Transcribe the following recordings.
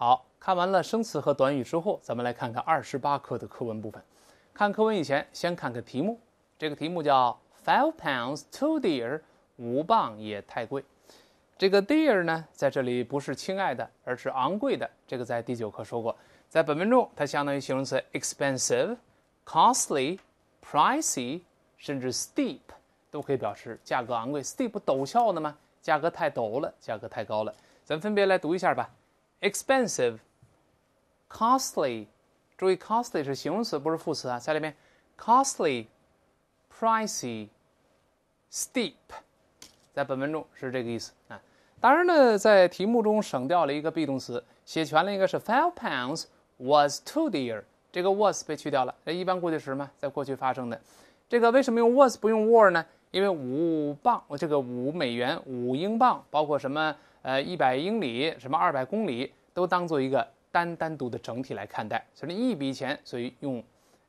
好看完了生词和短语之后，咱们来看看二十八课的课文部分。看课文以前，先看个题目。这个题目叫 Five Pounds Too Dear，五磅也太贵。这个 dear 呢，在这里不是亲爱的，而是昂贵的。这个在第九课说过，在本文中它相当于形容词 expensive、costly、pricy，甚至 steep 都可以表示价格昂贵。steep 峭的吗？价格太陡了，价格太高了。咱分别来读一下吧。expensive、costly，注意 costly 是形容词，不是副词啊，在里面 costly、pricy e、steep，在本文中是这个意思啊。当然呢，在题目中省掉了一个 be 动词，写全了应该是 five pounds was too dear。这个 was 被去掉了，那一般过去时嘛，在过去发生的。这个为什么用 was 不用 were 呢？因为五磅，这个五美元、五英镑，包括什么？呃，一百英里，什么二百公里，都当做一个单单独的整体来看待，所以一笔钱，所以用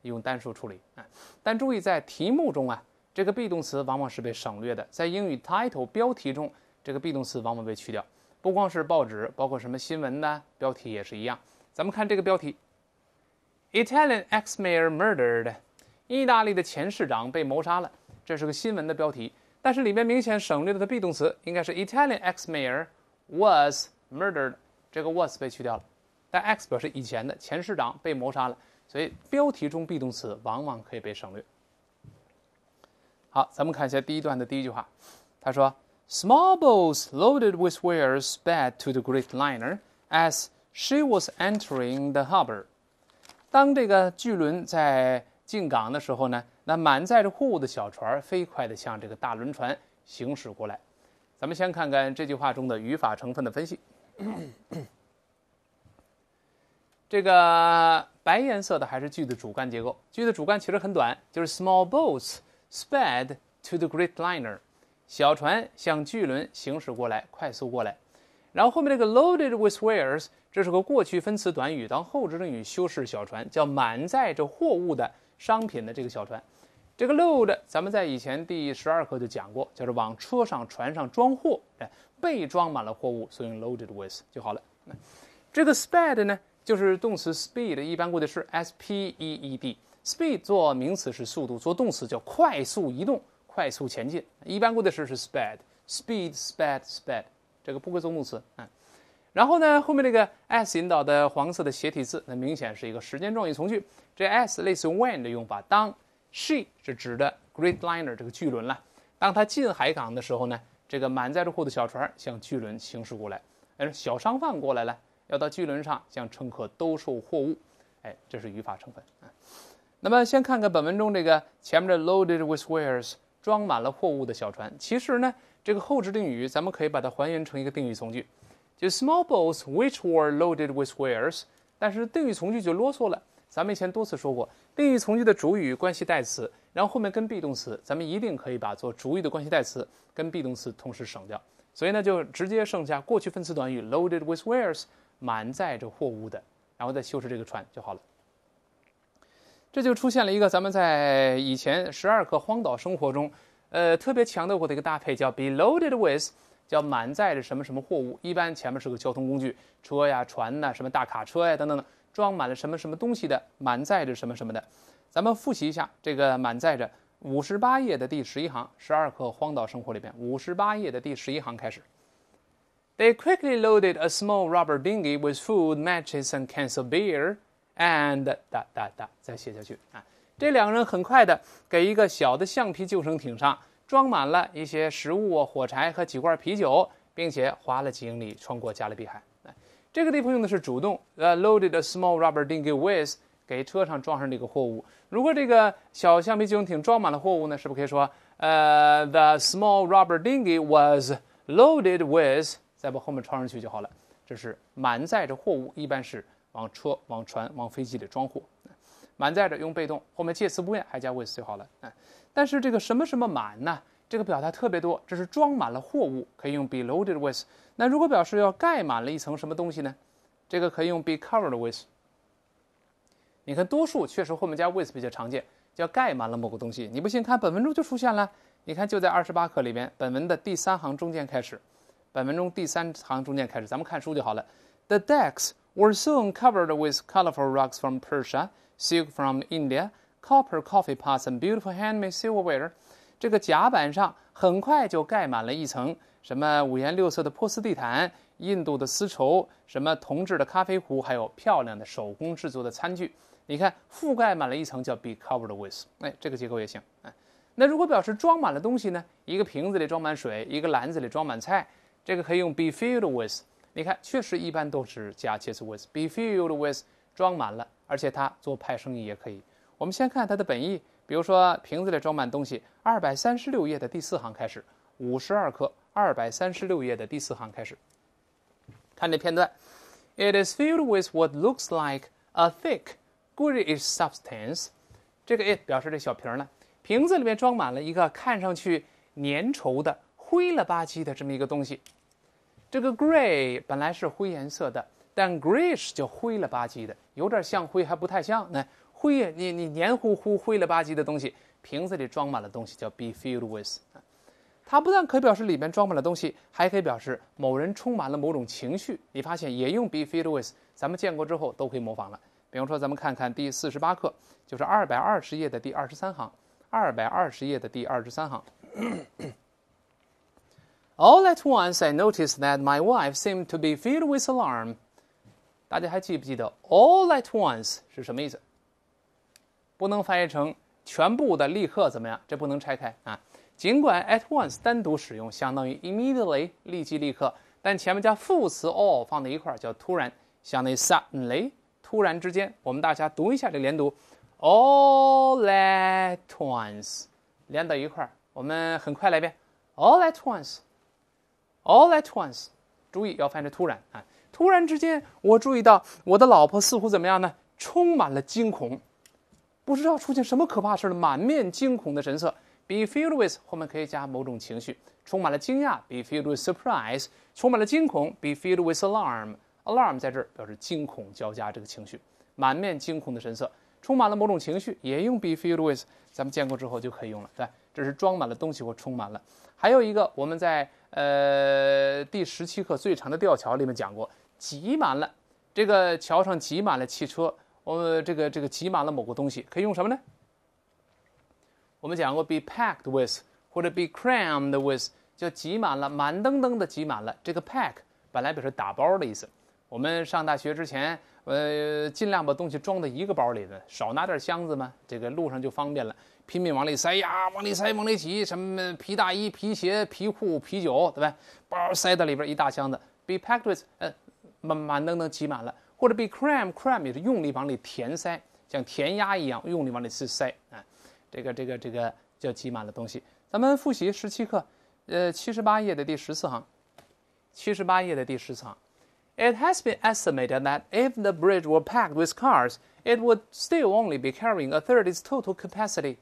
用单数处理啊。但注意，在题目中啊，这个 be 动词往往是被省略的，在英语 title 标题中，这个 be 动词往往被去掉。不光是报纸，包括什么新闻呢？标题也是一样。咱们看这个标题：Italian ex mayor murdered。意大利的前市长被谋杀了，这是个新闻的标题，但是里面明显省略了的 be 动词，应该是 Italian ex mayor。Was murdered，这个 was 被去掉了，但 x 表示以前的前市长被谋杀了，所以标题中 be 动词往往可以被省略。好，咱们看一下第一段的第一句话，他说：“Small boats loaded with wares sped to the great liner as she was entering the harbor。”当这个巨轮在进港的时候呢，那满载着货物的小船飞快的向这个大轮船行驶过来。咱们先看看这句话中的语法成分的分析。这个白颜色的还是句子主干结构。句子主干其实很短，就是 small boats sped to the great liner。小船向巨轮行驶过来，快速过来。然后后面这个 loaded with wares，这是个过去分词短语，当后置定语修饰小船，叫满载着货物的商品的这个小船。这个 load，咱们在以前第十二课就讲过，就是往车上、船上装货，哎，被装满了货物，所以用 loaded with 就好了。那这个 sped 呢，就是动词 speed，一般过去式 s p e e d。speed 做名词是速度，做动词叫快速移动、快速前进，一般过去式是 sped。speed，sped，sped，这个不规则动词啊。然后呢，后面那个 s 引导的黄色的斜体字，那明显是一个时间状语从句，这 s 类似 when 的用法，当。She 是指的 Great Liner 这个巨轮了。当它进海港的时候呢，这个满载着货的小船向巨轮行驶过来。哎，小商贩过来了，要到巨轮上向乘客兜售货物。哎，这是语法成分啊。那么先看看本文中这个前面的 loaded with wares 装满了货物的小船。其实呢，这个后置定语咱们可以把它还原成一个定语从句，就 small boats which were loaded with wares。但是定语从句就啰嗦了。咱们以前多次说过，定语从句的主语关系代词，然后后面跟 be 动词，咱们一定可以把做主语的关系代词跟 be 动词同时省掉，所以呢，就直接剩下过去分词短语 loaded with wares，满载着货物的，然后再修饰这个船就好了。这就出现了一个咱们在以前十二课《荒岛生活》中，呃，特别强调过的一个搭配，叫 be loaded with，叫满载着什么什么货物，一般前面是个交通工具，车呀、船呐、什么大卡车呀等等等。装满了什么什么东西的，满载着什么什么的。咱们复习一下这个满载着五十八页的第十一行，十二课《荒岛生活》里边五十八页的第十一行开始。They quickly loaded a small rubber dinghy with food, matches, and cans of beer, and 哒哒哒再写下去啊。这两个人很快的给一个小的橡皮救生艇上装满了一些食物啊、火柴和几罐啤酒，并且划了几英里穿过加勒比海。这个地方用的是主动，呃，loaded a small rubber dinghy with 给车上装上这个货物。如果这个小橡皮筋艇装满了货物呢，是不是可以说，呃，the small rubber dinghy was loaded with 再把后面抄上去就好了。这是满载着货物，一般是往车、往船、往飞机里装货。满载着用被动，后面介词不变，还加 with 就好了。但是这个什么什么满呢？这个表达特别多，这是装满了货物，可以用 be loaded with。那如果表示要盖满了一层什么东西呢？这个可以用 be covered with。你看，多数确实后面加 with 比较常见，叫盖满了某个东西。你不信？看本文中就出现了。你看，就在二十八课里面，本文的第三行中间开始，本文中第三行中间开始，咱们看书就好了。The decks were soon covered with colorful rugs from Persia, silk from India, copper coffee pots, and beautiful handmade silverware. 这个甲板上很快就盖满了一层什么五颜六色的波斯地毯、印度的丝绸、什么铜制的咖啡壶，还有漂亮的手工制作的餐具。你看，覆盖满了一层叫 be covered with，哎，这个结构也行。哎，那如果表示装满了东西呢？一个瓶子里装满水，一个篮子里装满菜，这个可以用 be filled with。你看，确实一般都是加介词 with，be filled with 装满了，而且它做派生意也可以。我们先看它的本意。比如说，瓶子里装满东西。二百三十六页的第四行开始，五十二颗。二百三十六页的第四行开始，看这片段：It is filled with what looks like a thick grayish substance。这个 it 表示这小瓶呢，瓶子里面装满了一个看上去粘稠的灰了吧唧的这么一个东西。这个 gray 本来是灰颜色的，但 grayish 就灰了吧唧的，有点像灰，还不太像。来。灰，你你黏糊糊、灰了吧唧的东西，瓶子里装满了东西，叫 be filled with。它不但可以表示里面装满了东西，还可以表示某人充满了某种情绪。你发现也用 be filled with，咱们见过之后都可以模仿了。比方说，咱们看看第四十八课，就是二百二十页的第二十三行，二百二十页的第二十三行。All at once, I noticed that my wife seemed to be filled with alarm。大家还记不记得 all at once 是什么意思？不能翻译成全部的立刻怎么样？这不能拆开啊！尽管 at once 单独使用相当于 immediately 立即立刻，但前面加副词 all 放在一块儿叫突然，相当于 suddenly 突然之间。我们大家读一下这连读，all at once 连到一块儿。我们很快来一遍，all at once，all at once。注意要翻译成突然啊！突然之间，我注意到我的老婆似乎怎么样呢？充满了惊恐。不知道出现什么可怕事了，满面惊恐的神色。Be filled with 后面可以加某种情绪，充满了惊讶，be filled with surprise；充满了惊恐，be filled with alarm。Alarm 在这儿表示惊恐交加这个情绪，满面惊恐的神色，充满了某种情绪，也用 be filled with。咱们见过之后就可以用了，对，这是装满了东西或充满了。还有一个，我们在呃第十七课《最长的吊桥》里面讲过，挤满了，这个桥上挤满了汽车。我们这个这个挤满了某个东西，可以用什么呢？我们讲过 be packed with 或者 be crammed with，就挤满了，满登登的挤满了。这个 pack 本来表示打包的意思。我们上大学之前，呃，尽量把东西装在一个包里呢，少拿点箱子嘛，这个路上就方便了。拼命往里塞呀，往里塞，往里挤，什么皮大衣、皮鞋、皮裤、啤酒，对吧？包塞到里边一大箱子。be packed with，呃，满满登登挤满了。或者被 cram cram 也是用力往里填塞，像填鸭一样用力往里去塞啊，这个这个这个叫挤满了东西。咱们复习十七课，呃，七十八页的第十四行，七十八页的第十行。It has been estimated that if the bridge were packed with cars, it would still only be carrying a third its total capacity.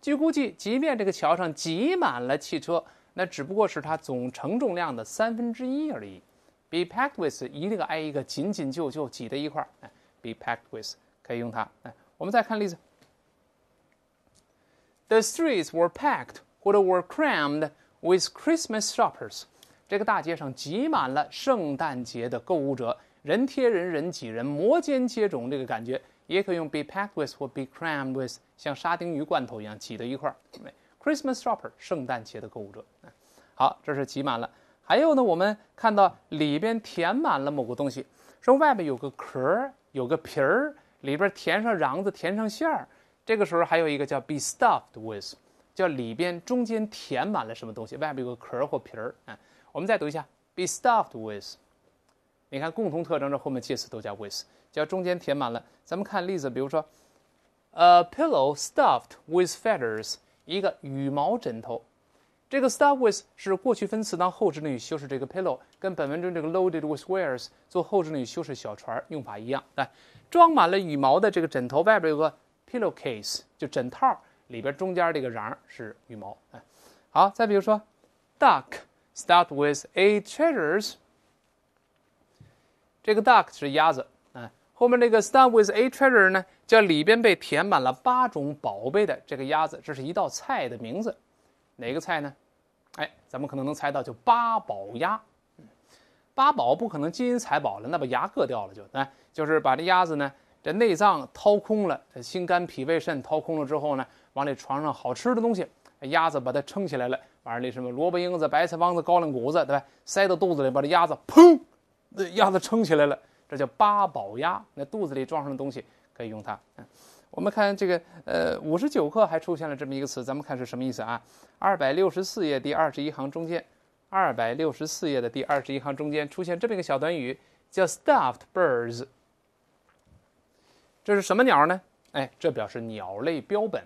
据估计，即便这个桥上挤满了汽车，那只不过是它总承重量的三分之一而已。Be packed with 一要挨一个，紧紧就就挤在一块儿。哎，be packed with 可以用它。哎，我们再看例子。The streets were packed, or were crammed with Christmas shoppers。这个大街上挤满了圣诞节的购物者，人贴人人挤人，摩肩接踵这个感觉，也可以用 be packed with 或 be crammed with，像沙丁鱼罐头一样挤在一块儿。Christmas shopper，圣诞节的购物者。好，这是挤满了。还有呢，我们看到里边填满了某个东西，说外边有个壳儿，有个皮儿，里边填上瓤子，填上馅儿。这个时候还有一个叫 be stuffed with，叫里边中间填满了什么东西，外边有个壳儿或皮儿啊。我们再读一下 be stuffed with，你看共同特征是后面介词都加 with，叫中间填满了。咱们看例子，比如说 a pillow stuffed with feathers，一个羽毛枕头。这个 start with 是过去分词当后置定语修饰这个 pillow，跟本文中这个 loaded with wares 做后置定语修饰小船用法一样。来，装满了羽毛的这个枕头外边有个 pillow case，就枕套里边中间这个瓤是羽毛。哎，好，再比如说，duck start with eight treasures。这个 duck 是鸭子，啊，后面这个 start with eight treasures 呢，叫里边被填满了八种宝贝的这个鸭子，这是一道菜的名字。哪个菜呢？哎，咱们可能能猜到，就八宝鸭。八宝不可能金银财宝了，那把牙割掉了就，哎，就是把这鸭子呢，这内脏掏空了，这心肝脾胃肾掏空了之后呢，往这床上好吃的东西，鸭子把它撑起来了，把那什么萝卜缨子、白菜帮子、高粱谷子，对吧？塞到肚子里，把这鸭子砰，那鸭子撑起来了，这叫八宝鸭。那肚子里装上的东西可以用它。我们看这个，呃，五十九课还出现了这么一个词，咱们看是什么意思啊？二百六十四页第二十一行中间，二百六十四页的第二十一行中间出现这么一个小短语，叫 stuffed birds。这是什么鸟呢？哎，这表示鸟类标本。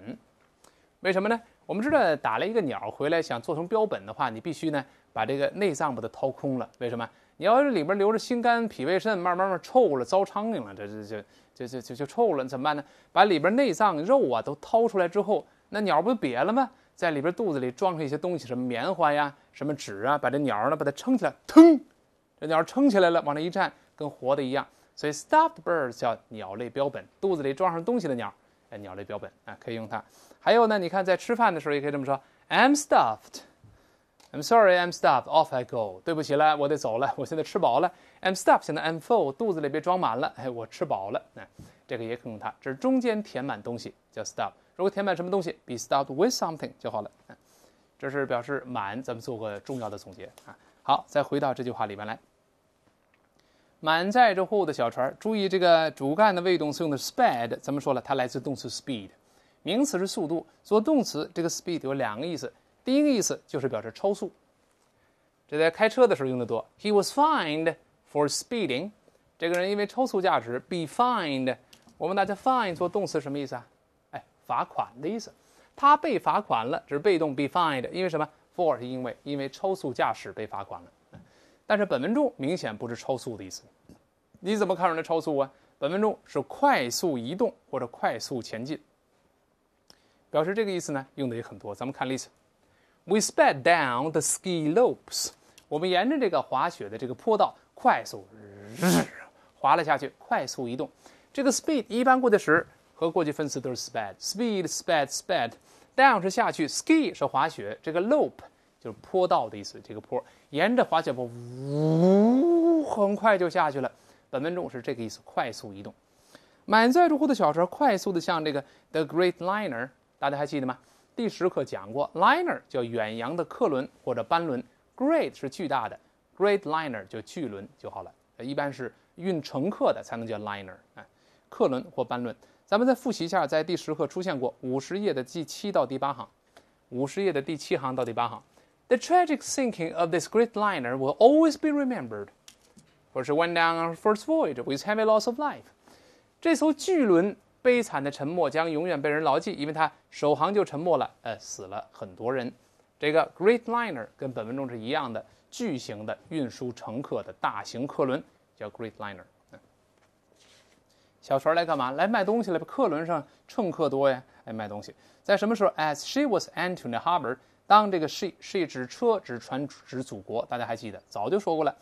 为什么呢？我们知道打了一个鸟回来，想做成标本的话，你必须呢把这个内脏把它掏空了。为什么？你要里边留着心肝脾胃肾，慢慢慢臭了，糟苍蝇了，这这这这这这就臭了，怎么办呢？把里边内脏肉啊都掏出来之后，那鸟不就瘪了吗？在里边肚子里装上一些东西，什么棉花呀，什么纸啊，把这鸟呢把它撑起来，腾，这鸟撑起来了，往那一站，跟活的一样。所以 stuffed bird 叫鸟类标本，肚子里装上东西的鸟，哎，鸟类标本啊，可以用它。还有呢，你看在吃饭的时候也可以这么说，I'm stuffed。I'm sorry, I'm stuffed. Off I go. 对不起了，我得走了。我现在吃饱了。I'm stuffed. 现在 I'm full. 肚子里被装满了。哎，我吃饱了。那这个也可用它，这是中间填满东西叫 s t u f f 如果填满什么东西，be stuffed with something 就好了。这是表示满。咱们做个重要的总结啊。好，再回到这句话里边来。满载着货物的小船。注意这个主干的谓语动词用的是 sped。咱们说了，它来自动词 speed。名词是速度。做动词，这个 speed 有两个意思。第一个意思就是表示超速，这在开车的时候用的多。He was fined for speeding。这个人因为超速驾驶 b e fined。我们大家 fine 做动词什么意思啊？哎，罚款的意思。他被罚款了，只是被动 be fined。因为什么？for 是因为，因为超速驾驶被罚款了。但是本文中明显不是超速的意思，你怎么看出来超速啊？本文中是快速移动或者快速前进，表示这个意思呢，用的也很多。咱们看例子。We sped down the ski slopes。我们沿着这个滑雪的这个坡道快速滑了下去，快速移动。这个 speed 一般过去时和过去分词都是 sped。speed sped sped down 是下去，ski 是滑雪，这个 l o p e 就是坡道的意思，这个坡。沿着滑雪坡呜，很快就下去了。本分钟是这个意思，快速移动。满载着货的小船快速的向这个 The Great Liner，大家还记得吗？第十课讲过，liner 叫远洋的客轮或者班轮，great 是巨大的，great liner 就巨轮就好了。一般是运乘客的才能叫 liner，啊，客轮或班轮。咱们再复习一下，在第十课出现过，五十页的第七到第八行，五十页的第七行到第八行，The tragic sinking of this great liner will always be remembered，或是 Went down on i first voyage with heavy loss of life，这艘巨轮。悲惨的沉默将永远被人牢记，因为它首航就沉没了。呃，死了很多人。这个 Great Liner 跟本文中是一样的巨型的运输乘客的大型客轮，叫 Great Liner。小船来干嘛？来卖东西了吧？客轮上乘客多呀，哎，卖东西。在什么时候？As she was entering the harbor，当这个 she she 指车指船指祖国，大家还记得，早就说过了，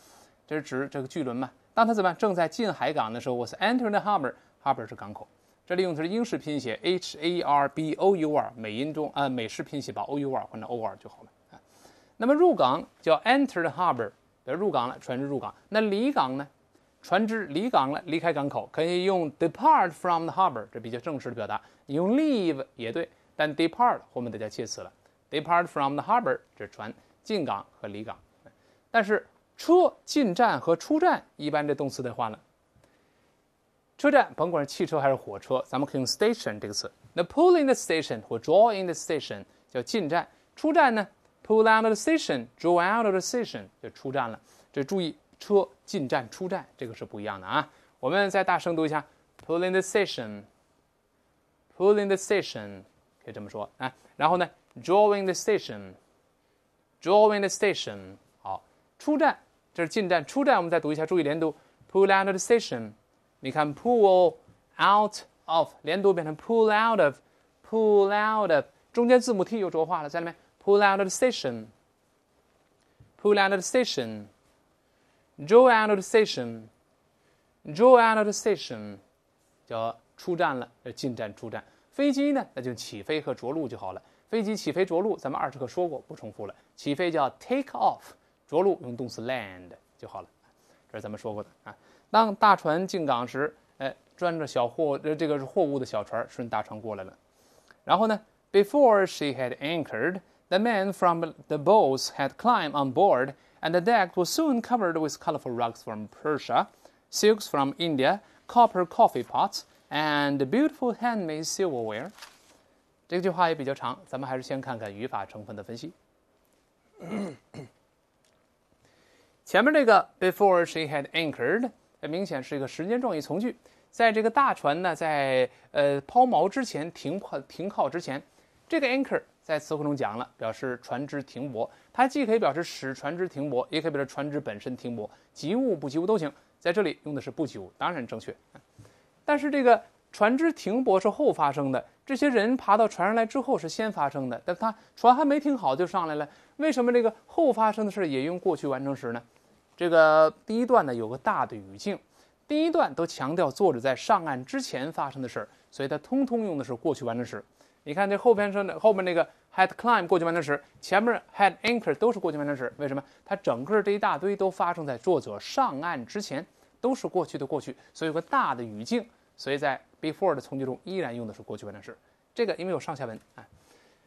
这是指这个巨轮嘛。当它怎么样正在进海港的时候，was entering the harbor，harbor 是港口。这里用的是英式拼写，H A R B O U R。美音中啊，美式拼写把 O U R 换成 O R 就好了啊。那么入港叫 Enter the harbor，入港了，船只入港。那离港呢？船只离港了，离开港口可以用 Depart from the harbor，这比较正式的表达。你用 Leave 也对，但 Depart 后面得加介词了。Depart from the harbor 这船进港和离港。但是车进站和出站一般这动词的话呢？车站，甭管是汽车还是火车，咱们可以用 station 这个词。那 pull in the station 或 draw in the station 叫进站，出站呢 pull out the station，draw out the station 就出站了。这注意车进站出站这个是不一样的啊。我们再大声读一下 pull in the station，pull in the station 可以这么说啊。然后呢 draw in the station，draw in the station 好，出站这是进站出站。我们再读一下，注意连读 pull out the station。你看 pull out of 连读变成 pull out of，pull out of，中间字母 t 又浊化了，在里面 pull out of the station，pull out of the station，draw out of the station，draw out of the station，叫出站了，呃，进站出站。飞机呢，那就起飞和着陆就好了。飞机起飞着陆，咱们二十课说过，不重复了。起飞叫 take off，着陆用动词 land 就好了。这是咱们说过的啊。当大船进港时，哎，装着小货呃这个是货物的小船顺大船过来了。然后呢，Before she had anchored, the men from the boats had climbed on board, and the deck was soon covered with colorful rugs from Persia, silks from India, copper coffee pots, and beautiful handmade 这句话也比较长，咱们还是先看看语法成分的分析。前面这个 before she had anchored，明显是一个时间状语从句，在这个大船呢，在呃抛锚之前停靠停靠之前，这个 anchor 在词汇中讲了，表示船只停泊，它既可以表示使船只停泊，也可以表示船只本身停泊，及物不及物都行。在这里用的是不及物，当然正确。但是这个船只停泊是后发生的，这些人爬到船上来之后是先发生的，但他船还没停好就上来了，为什么这个后发生的事也用过去完成时呢？这个第一段呢有个大的语境，第一段都强调作者在上岸之前发生的事，所以他通通用的是过去完成时。你看这后边说的后面那个 had c l i m b 过去完成时，前面 had a n c h o r 都是过去完成时。为什么？它整个这一大堆都发生在作者上岸之前，都是过去的过去，所以有个大的语境。所以在 before 的从句中依然用的是过去完成时。这个因为有上下文啊。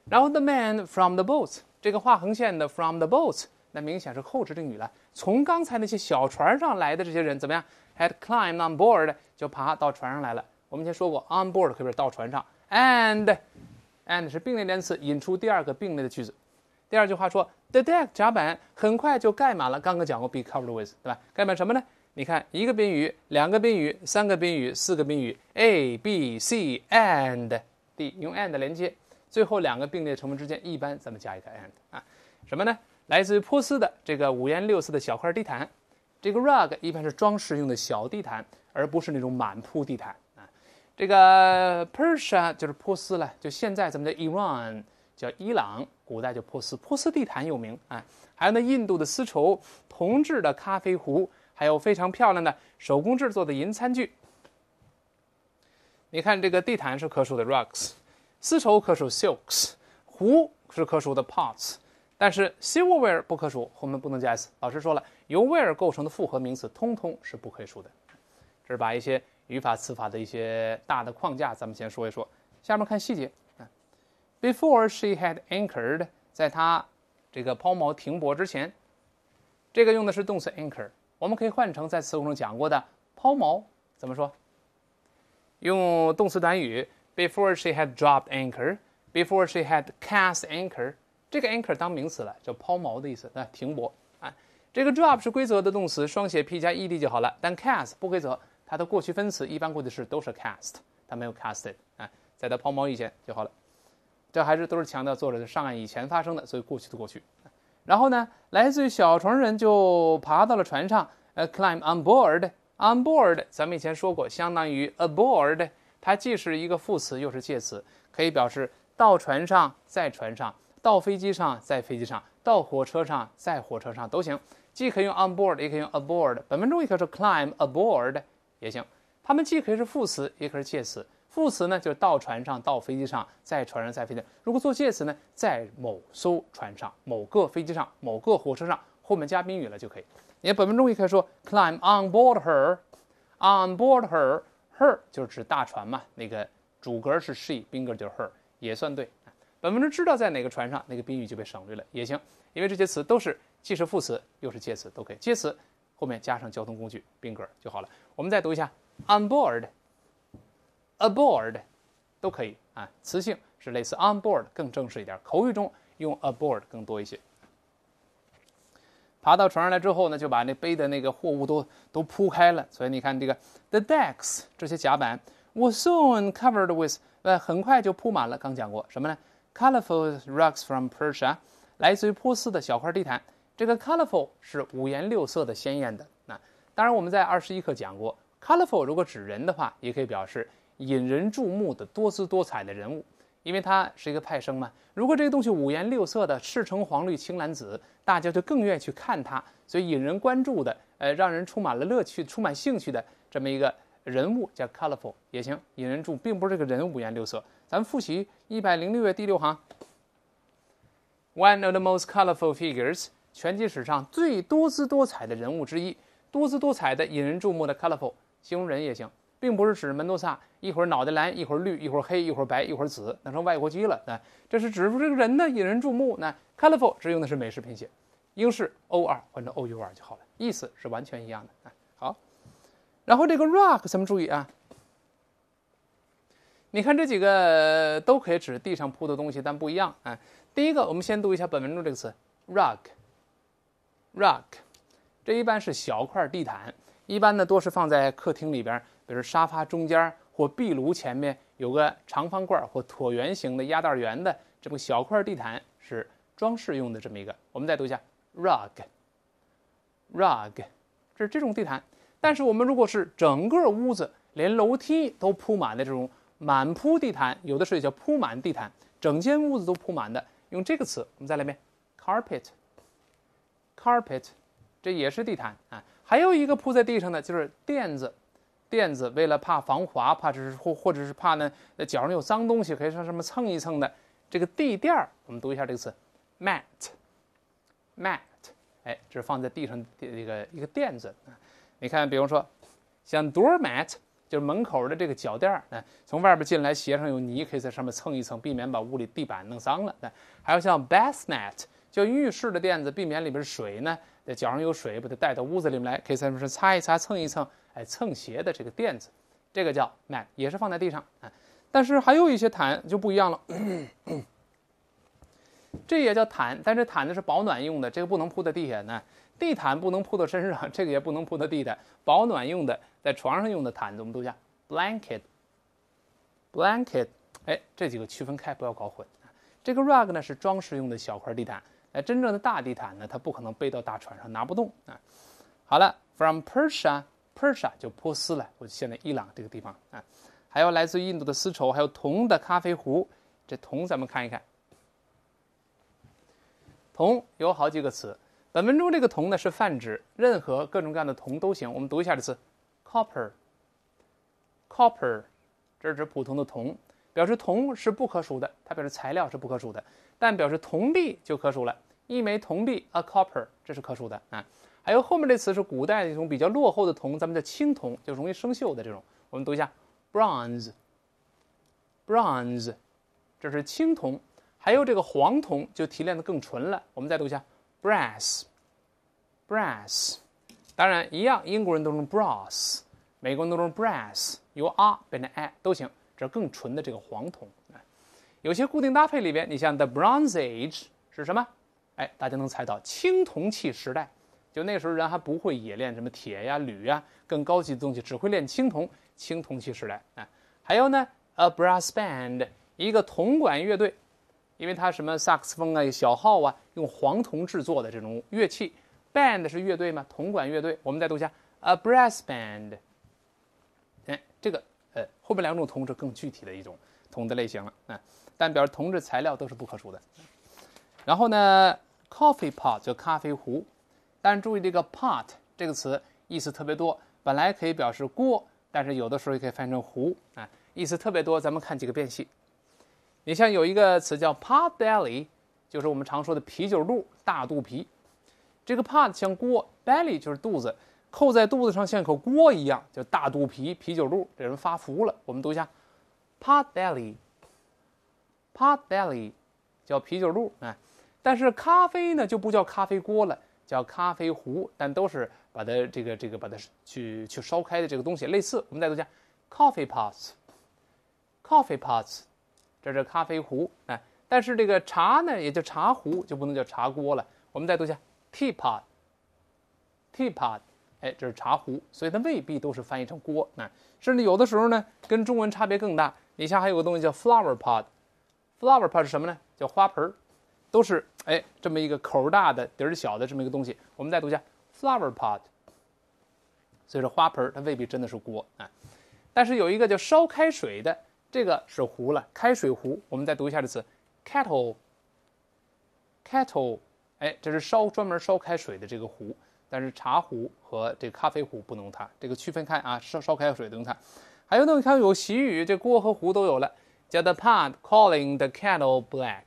然后 the man from the boat，这个画横线的 from the boat。那明显是后置定语了。从刚才那些小船上来的这些人怎么样？Had climbed on board 就爬到船上来了。我们先说过 on board 可不是到船上。And，and 是并列连词，引出第二个并列的句子。第二句话说，the deck 甲板很快就盖满了。刚刚讲过 be covered with，对吧？盖满什么呢？你看，一个宾语，两个宾语，三个宾语，四个宾语，A B C and D 用 and 连接，最后两个并列成分之间一般咱们加一个 and 啊，什么呢？来自于波斯的这个五颜六色的小块地毯，这个 rug 一般是装饰用的小地毯，而不是那种满铺地毯啊。这个 Persia 就是波斯了，就现在咱们的 Iran 叫伊朗，古代叫波斯，波斯地毯有名啊。还有呢，印度的丝绸、铜制的咖啡壶，还有非常漂亮的手工制作的银餐具。你看，这个地毯是可数的 rugs，丝绸可数 silks，壶是可数的 pots。但是 silver e 不可数，后面不能加 s。老师说了，由 where 构成的复合名词通通是不可数的。这是把一些语法词法的一些大的框架，咱们先说一说。下面看细节。啊，before she had anchored，在她这个抛锚停泊之前，这个用的是动词 anchor。我们可以换成在词库中讲过的抛锚怎么说？用动词短语 before she had dropped anchor，before she had cast anchor。这个 anchor 当名词了，叫抛锚的意思，那停泊。啊，这个 drop 是规则的动词，双写 p 加 e d 就好了。但 cast 不规则，它的过去分词一般过去式都是 cast，它没有 casted。啊，在它抛锚以前就好了。这还是都是强调作者上岸以前发生的，所以过去的过去。然后呢，来自于小船人就爬到了船上，呃，climb on board，on board，咱们以前说过，相当于 aboard，它既是一个副词，又是介词，可以表示到船上，在船上。到飞机上，在飞机上；到火车上，在火车上都行。既可以用 on board，也可以用 aboard。本文中也可以说 climb aboard 也行。它们既可以是副词，也可以是介词。副词呢，就是到船上、到飞机上，在船上、在飞机。如果做介词呢，在某艘船上、某个飞机上、某个火车上，后面加宾语了就可以。你看，本文中也可以说 climb on board her，on board her，her 就是指大船嘛，那个主格是 she，宾格就是 her，也算对。百分之知道在哪个船上，那个宾语就被省略了也行，因为这些词都是既是副词又是介词，都可以介词后面加上交通工具宾格就好了。我们再读一下，on board、aboard，都可以啊。词性是类似 on board 更正式一点，口语中用 aboard 更多一些。爬到船上来之后呢，就把那背的那个货物都都铺开了。所以你看这个 the decks 这些甲板，was soon covered with 呃很快就铺满了。刚讲过什么呢？Colorful rugs from Persia，来自于波斯的小块地毯。这个 colorful 是五颜六色的、鲜艳的。那当然，我们在二十一课讲过，colorful 如果指人的话，也可以表示引人注目的、多姿多彩的人物，因为它是一个派生嘛。如果这个东西五颜六色的，赤橙黄绿青蓝紫，大家就更愿意去看它，所以引人关注的，呃，让人充满了乐趣、充满兴趣的这么一个人物叫 colorful 也行，引人注并不是这个人五颜六色。咱们复习一百零六页第六行。One of the most colorful figures，拳击史上最多姿多彩的人物之一。多姿多彩的、引人注目的，colorful，形容人也行，并不是指门多萨一会儿脑袋蓝，一会儿绿，一会儿黑，一会儿白，一会儿紫，那成外国鸡了。那这是指这个人呢，引人注目。那 colorful 只用的是美式拼写，英式 o r 换成 o u r 就好了，意思是完全一样的。啊，好。然后这个 rock，咱们注意啊。你看这几个都可以指地上铺的东西，但不一样啊。第一个，我们先读一下本文中这个词 “rug”。“rug”，这一般是小块地毯，一般呢多是放在客厅里边，比如沙发中间或壁炉前面，有个长方块或椭圆形的、压蛋圆的这么小块地毯，是装饰用的这么一个。我们再读一下 “rug”。“rug” 是这种地毯，但是我们如果是整个屋子连楼梯都铺满的这种。满铺地毯，有的时候也叫铺满地毯，整间屋子都铺满的，用这个词。我们再来一遍，carpet，carpet，这也是地毯啊。还有一个铺在地上的就是垫子，垫子为了怕防滑，怕是或或者是怕呢脚上有脏东西，可以上上面蹭一蹭的。这个地垫儿，我们读一下这个词，mat，mat，哎，这是放在地上的一个一个垫子你看，比如说像 doormat。就是门口的这个脚垫儿，哎，从外边进来鞋上有泥，可以在上面蹭一蹭，避免把屋里地板弄脏了。哎，还有像 bath mat，叫浴室的垫子，避免里边水呢，在脚上有水把它带到屋子里面来，可以在上面擦一擦、蹭一蹭，哎，蹭鞋的这个垫子，这个叫 mat，也是放在地上。啊。但是还有一些毯就不一样了，这也叫毯，但是毯子是保暖用的，这个不能铺在地下呢。地毯不能铺到身上，这个也不能铺到地毯。保暖用的，在床上用的毯子，我们读下 blanket。blanket，哎，这几个区分开，不要搞混。这个 rug 呢是装饰用的小块地毯，哎，真正的大地毯呢，它不可能背到大船上，拿不动啊。好了，from Persia，Persia 就波斯了，我就现在伊朗这个地方啊。还有来自印度的丝绸，还有铜的咖啡壶。这铜咱们看一看，铜有好几个词。本文中这个铜呢是泛指任何各种各样的铜都行。我们读一下这词，copper，copper，这是指普通的铜，表示铜是不可数的，它表示材料是不可数的，但表示铜币就可数了。一枚铜币 a copper，这是可数的啊。还有后面这词是古代一种比较落后的铜，咱们叫青铜，就容易生锈的这种。我们读一下，bronze，bronze，这是青铜。还有这个黄铜就提炼的更纯了。我们再读一下。Brass, brass，当然一样，英国人都用 brass，美国人都用 brass，由 r 变成 i 都行，这更纯的这个黄铜。有些固定搭配里边，你像 the bronze age 是什么？哎，大家能猜到，青铜器时代。就那时候人还不会冶炼什么铁呀、铝呀更高级的东西，只会炼青铜。青铜器时代。哎，还有呢，a brass band，一个铜管乐队。因为它什么萨克斯风啊、小号啊，用黄铜制作的这种乐器，band 是乐队吗？铜管乐队。我们再读一下，a brass band。哎，这个呃，后面两种铜是更具体的一种铜的类型了，嗯，但表示铜制材料都是不可数的。然后呢，coffee pot 叫咖啡壶，但注意这个 pot 这个词意思特别多，本来可以表示锅，但是有的时候也可以翻译成壶，啊，意思特别多。咱们看几个变析。你像有一个词叫 “pot belly”，就是我们常说的啤酒肚、大肚皮。这个 “pot” 像锅，“belly” 就是肚子，扣在肚子上像口锅一样，叫大肚皮、啤酒肚。这人发福了。我们读一下，“pot belly”，“pot belly” 叫啤酒肚啊。但是咖啡呢就不叫咖啡锅了，叫咖啡壶。但都是把它这个这个把它去去烧开的这个东西类似。我们再读一下，“coffee pots”，“coffee pots”。这是咖啡壶，哎，但是这个茶呢，也叫茶壶，就不能叫茶锅了。我们再读下，teapot，teapot，哎，这是茶壶，所以它未必都是翻译成锅，哎，甚至有的时候呢，跟中文差别更大。底下还有个东西叫 flower pot，flower pot 是什么呢？叫花盆儿，都是哎，这么一个口儿大的、底儿小的这么一个东西。我们再读下，flower pot，所以说花盆儿它未必真的是锅，哎，但是有一个叫烧开水的。这个是壶了，开水壶。我们再读一下这词，cattle。cattle，哎，这是烧专门烧开水的这个壶，但是茶壶和这个咖啡壶不能它，这个区分开啊，烧烧开水的用它。还有呢，你看有习语，这锅和壶都有了。叫 The pot calling the kettle black。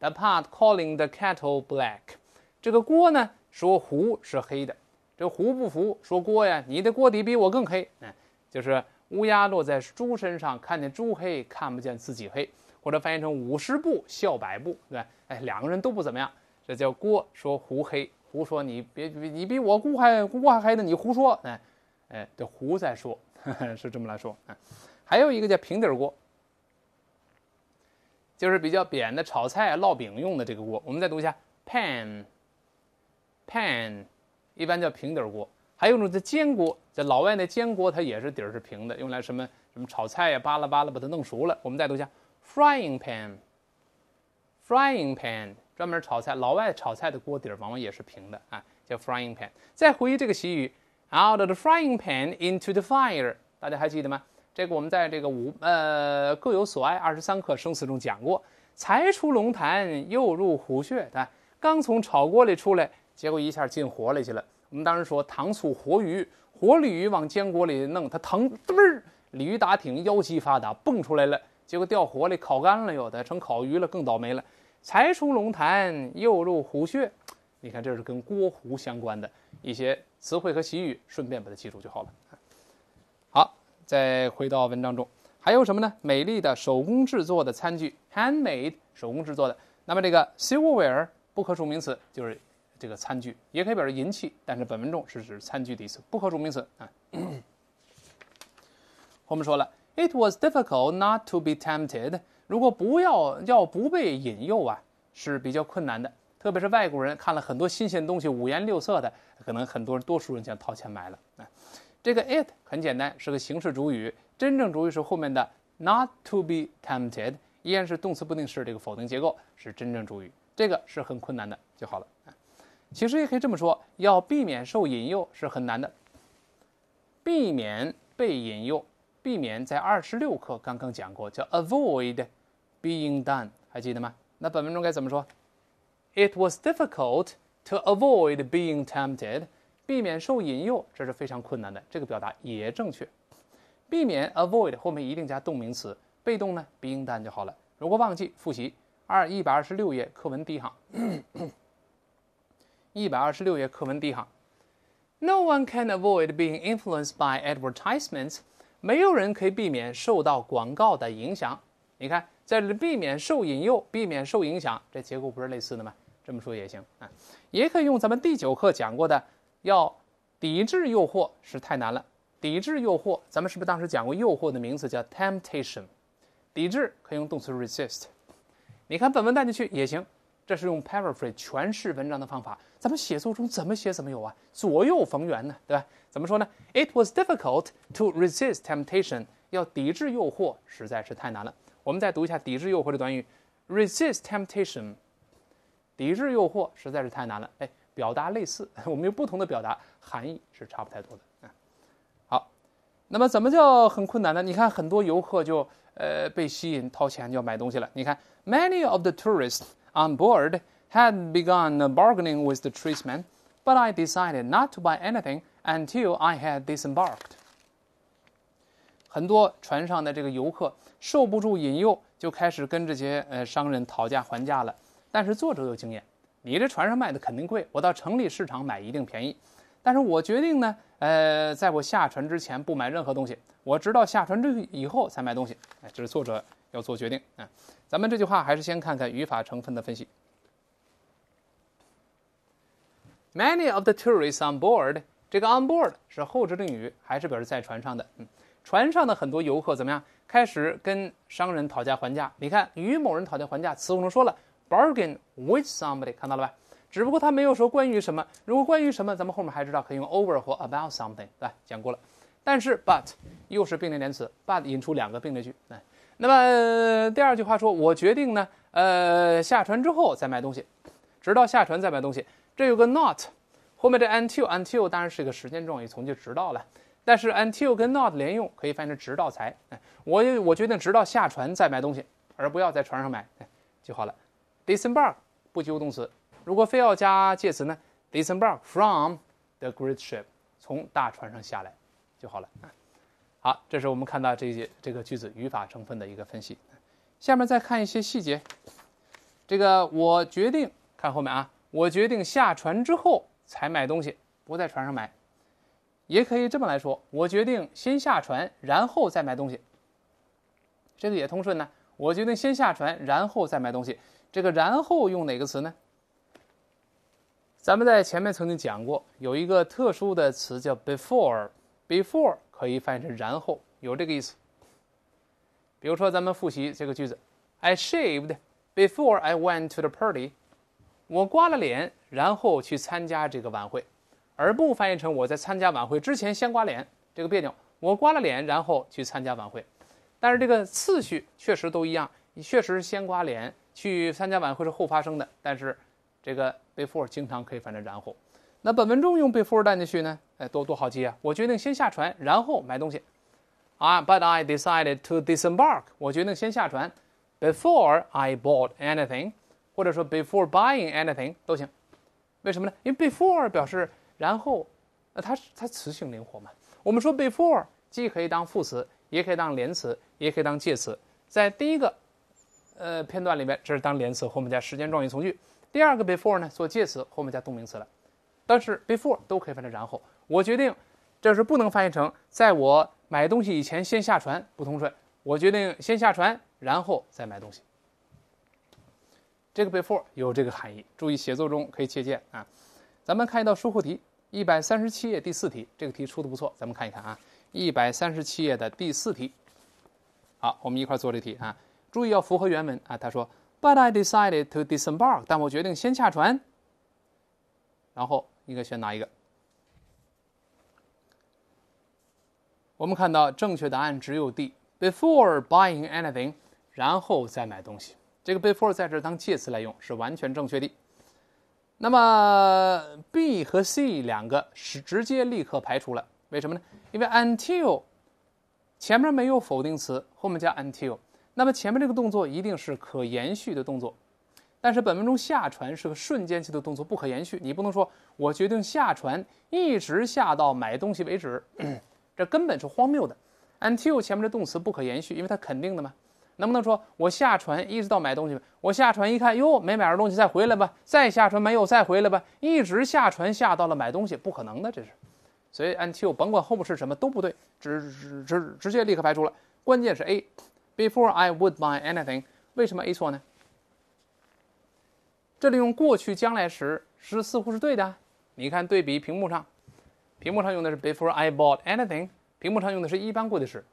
The pot calling the kettle black。这个锅呢说壶是黑的，这壶不服，说锅呀，你的锅底比我更黑。嗯，就是。乌鸦落在猪身上，看见猪黑，看不见自己黑，或者翻译成五十步笑百步，对吧？哎，两个人都不怎么样，这叫锅说胡黑，胡说你别你比我锅还锅还黑呢，你胡说，哎哎，这胡在说，是这么来说。还有一个叫平底锅，就是比较扁的炒菜、烙饼用的这个锅。我们再读一下，pan，pan，一般叫平底锅，还有一种叫煎锅。老外那煎锅，它也是底儿是平的，用来什么什么炒菜呀，巴拉巴拉把它弄熟了。我们再读下，frying pan。frying pan 专门炒菜，老外炒菜的锅底儿往往也是平的啊，叫 frying pan。再回忆这个习语，out of the frying pan into the fire，大家还记得吗？这个我们在这个五呃各有所爱二十三课生词中讲过，才出龙潭又入虎穴，对吧？刚从炒锅里出来，结果一下进火里去了。我们当时说糖醋活鱼。活鲤鱼往煎锅里弄，它疼嘚儿，鲤鱼打挺，腰肌发达，蹦出来了。结果掉火里烤干了，有的成烤鱼了，更倒霉了。才出龙潭又入虎穴，你看这是跟锅壶相关的一些词汇和习语，顺便把它记住就好了。好，再回到文章中，还有什么呢？美丽的手工制作的餐具，handmade 手工制作的。那么这个 silver 不可数名词就是。这个餐具也可以表示银器，但是本文中是指餐具的意思，不可数名词啊。我们说了，It was difficult not to be tempted。如果不要要不被引诱啊，是比较困难的。特别是外国人看了很多新鲜东西，五颜六色的，可能很多人多数人想掏钱买了啊。这个 it 很简单，是个形式主语，真正主语是后面的 not to be tempted，依然是动词不定式这个否定结构是真正主语，这个是很困难的就好了。其实也可以这么说，要避免受引诱是很难的。避免被引诱，避免在二十六课刚刚讲过，叫 avoid being done，还记得吗？那本文中该怎么说？It was difficult to avoid being tempted。避免受引诱，这是非常困难的。这个表达也正确。避免 avoid 后面一定加动名词，被动呢 being done 就好了。如果忘记复习二一百二十六页课文第一行。一百二十六页课文第一行，No one can avoid being influenced by advertisements。没有人可以避免受到广告的影响。你看，在避免受引诱，避免受影响，这结构不是类似的吗？这么说也行啊，也可以用咱们第九课讲过的，要抵制诱惑是太难了。抵制诱惑，咱们是不是当时讲过诱惑的名词叫 temptation？抵制可以用动词 resist。你看本文带进去也行。这是用 paraphrase 诠释文章的方法。咱们写作中怎么写怎么有啊，左右逢源呢，对吧？怎么说呢？It was difficult to resist temptation. 要抵制诱惑实在是太难了。我们再读一下抵制诱惑的短语，resist temptation. 抵制诱惑实在是太难了。哎，表达类似，我们用不同的表达，含义是差不太多的。好，那么怎么叫很困难呢？你看，很多游客就呃被吸引，掏钱就要买东西了。你看，many of the tourists. On board had begun bargaining with the tradesmen, but I decided not to buy anything until I had disembarked. 很多船上的这个游客受不住引诱，就开始跟这些呃商人讨价还价了。但是作者有经验，你这船上卖的肯定贵，我到城里市场买一定便宜。但是我决定呢，呃，在我下船之前不买任何东西，我直到下船之以后才买东西。哎，这是作者。要做决定啊！咱们这句话还是先看看语法成分的分析。Many of the tourists on board，这个 on board 是后置定语，还是表示在船上的？嗯，船上的很多游客怎么样？开始跟商人讨价还价。你看，与某人讨价还价，词我们说了，bargain with somebody，看到了吧？只不过他没有说关于什么。如果关于什么，咱们后面还知道可以用 over 或 about something，吧？讲过了。但是 but 又是并列连词，but 引出两个并列句，来。那么第二句话说，我决定呢，呃，下船之后再买东西，直到下船再买东西。这有个 not，后面这 until，until 当然是一个时间状语从句，直到了。但是 until 跟 not 连用，可以翻译成直到才。哎，我我决定直到下船再买东西，而不要在船上买，就好了。disembark 不及物动词，如果非要加介词呢，disembark from the great ship，从大船上下来就好了。好，这是我们看到这些这个句子语法成分的一个分析。下面再看一些细节。这个我决定看后面啊，我决定下船之后才买东西，不在船上买。也可以这么来说，我决定先下船，然后再买东西。这个也通顺呢。我决定先下船，然后再买东西。这个然后用哪个词呢？咱们在前面曾经讲过，有一个特殊的词叫 before，before。可以翻译成“然后”有这个意思。比如说，咱们复习这个句子：“I shaved before I went to the party。”我刮了脸，然后去参加这个晚会，而不翻译成“我在参加晚会之前先刮脸”这个别扭。我刮了脸，然后去参加晚会，但是这个次序确实都一样，你确实是先刮脸去参加晚会是后发生的。但是这个 “before” 经常可以翻成“然后”。那本文中用 before 带进去呢？哎，多多好记啊！我决定先下船，然后买东西。啊，But I decided to disembark。我决定先下船，before I bought anything，或者说 before buying anything 都行。为什么呢？因为 before 表示然后，呃，它是它词性灵活嘛？我们说 before 既可以当副词，也可以当连词，也可以当介词。在第一个，呃，片段里面，这是当连词，后面加时间状语从句；第二个 before 呢，做介词，后面加动名词了。但是 before 都可以翻译然后，我决定这是不能翻译成在我买东西以前先下船不通顺。我决定先下船，然后再买东西。这个 before 有这个含义，注意写作中可以借鉴啊。咱们看一道书后题，一百三十七页第四题，这个题出的不错，咱们看一看啊。一百三十七页的第四题，好，我们一块做这题啊。注意要符合原文啊。他说，But I decided to disembark，但我决定先下船，然后。应该选哪一个？我们看到正确答案只有 D。Before buying anything，然后再买东西，这个 before 在这当介词来用是完全正确的。那么 B 和 C 两个是直接立刻排除了，为什么呢？因为 until 前面没有否定词，后面加 until，那么前面这个动作一定是可延续的动作。但是本文中下船是个瞬间性的动作，不可延续。你不能说我决定下船，一直下到买东西为止，这根本是荒谬的。Until 前面的动词不可延续，因为它肯定的嘛。能不能说我下船一直到买东西？我下船一看，哟，没买着东西，再回来吧。再下船没有，再回来吧。一直下船下到了买东西，不可能的，这是。所以 Until 甭管后面是什么都不对，直直直直接立刻排除了。关键是 A，Before I would buy anything，为什么 A 错呢？这里用过去将来时，是似乎是对的。你看对比屏幕上，屏幕上用的是 before I bought anything，屏幕上用的是一般过去时，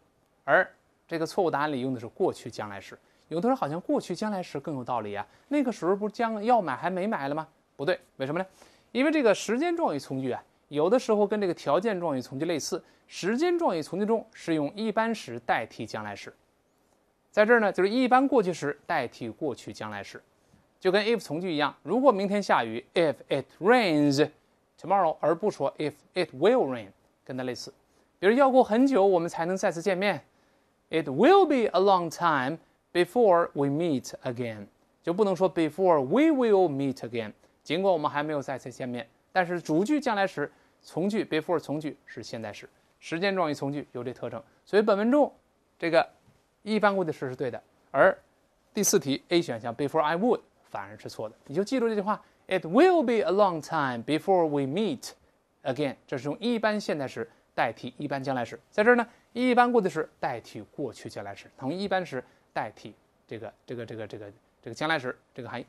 而这个错误答案里用的是过去将来时。有的人好像过去将来时更有道理啊，那个时候不将要买还没买了吗？不对，为什么呢？因为这个时间状语从句啊，有的时候跟这个条件状语从句类似，时间状语从句中是用一般时代替将来时，在这儿呢就是一般过去时代替过去将来时。就跟 if 从句一样，如果明天下雨，if it rains tomorrow，而不说 if it will rain，跟它类似。比如要过很久我们才能再次见面，it will be a long time before we meet again，就不能说 before we will meet again。尽管我们还没有再次见面，但是主句将来时，从句 before 从句是现在时，时间状语从句有这特征，所以本文中这个一般过去时是对的。而第四题 A 选项 before I would。反而是错的，你就记住这句话：It will be a long time before we meet again。这是用一般现在时代替一般将来时，在这儿呢，一般过去时代替过去将来时，同一般时代替这个这个这个这个这个将来时这个含义。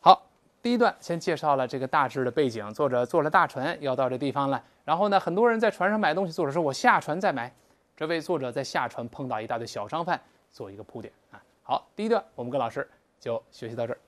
好，第一段先介绍了这个大致的背景，作者坐了大船要到这地方了，然后呢，很多人在船上买东西，作者说我下船再买。这位作者在下船碰到一大堆小商贩，做一个铺垫啊。好，第一段我们跟老师。就学习到这儿。